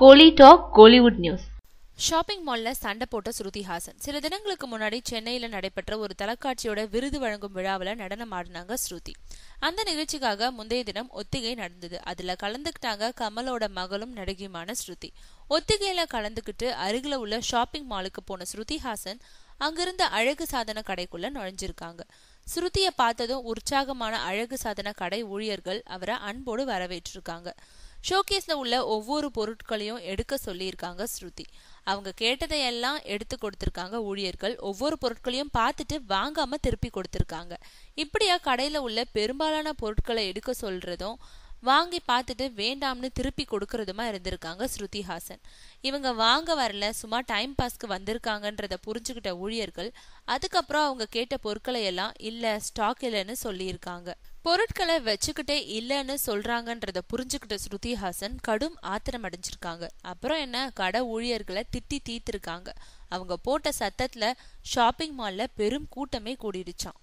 கோலி talk Kollywood news shopping மாலில் சண்டை போட்ட ஸ்ருதிஹாசன் சில தினங்களுக்கு முன்னாடி சென்னையில் நடைபெற்ற ஒரு தலைக்காட்சியோட விருது வழங்கும் விழாவில் நடனம் ஆடினாங்க ஸ்ருதி அந்த நிகழ்ச்சிக்காக முந்தைய தினம் ஒத்திகை நடந்தது அதில் கலந்துக்கிட்டாங்க கமலோட மகளும் நடிகையுமான ஸ்ருதி ஒத்திகையில் கலந்துக்கிட்டு அருகில் உள்ள ஷாப்பிங் மாலுக்கு போன ஸ்ருதிஹாசன் அங்கிருந்த அழகு சாதன கடைக்குள்ள நுழைஞ்சிருக்காங்க ஸ்ருதியை பார்த்ததும் உற்சாகமான அழகு சாதன கடை ஊழியர்கள் அவரை அன்போடு வரவேற்றிருக்காங்க ஷோகேஸில் உள்ள ஒவ்வொரு பொருட்களையும் எடுக்க சொல்லியிருக்காங்க ஸ்ருதி அவங்க கேட்டதையெல்லாம் எடுத்து கொடுத்துருக்காங்க ஊழியர்கள் ஒவ்வொரு பொருட்களையும் பார்த்துட்டு வாங்காம திருப்பி கொடுத்துருக்காங்க இப்படியா கடையில் உள்ள பெரும்பாலான பொருட்களை எடுக்க சொல்றதும் வாங்கி பார்த்துட்டு வேண்டாம்னு திருப்பி கொடுக்கறதுமா இருந்திருக்காங்க ஸ்ருதிஹாசன் இவங்க வாங்க வரல சும்மா டைம் பாஸ்க்கு வந்திருக்காங்கன்றத புரிஞ்சுக்கிட்ட ஊழியர்கள் அதுக்கப்புறம் அவங்க கேட்ட பொருட்களை எல்லாம் இல்லை ஸ்டாக் இல்லைன்னு சொல்லியிருக்காங்க பொருட்களை வச்சுக்கிட்டே இல்லைன்னு சொல்றாங்கன்றத புரிஞ்சுக்கிட்ட ஸ்ருதிஹாசன் கடும் ஆத்திரம் அடைஞ்சிருக்காங்க அப்புறம் என்ன கடை ஊழியர்களை திட்டி தீர்த்திருக்காங்க அவங்க போட்ட சத்தத்துல ஷாப்பிங் மால்ல பெரும் கூட்டமே கூடிடுச்சான்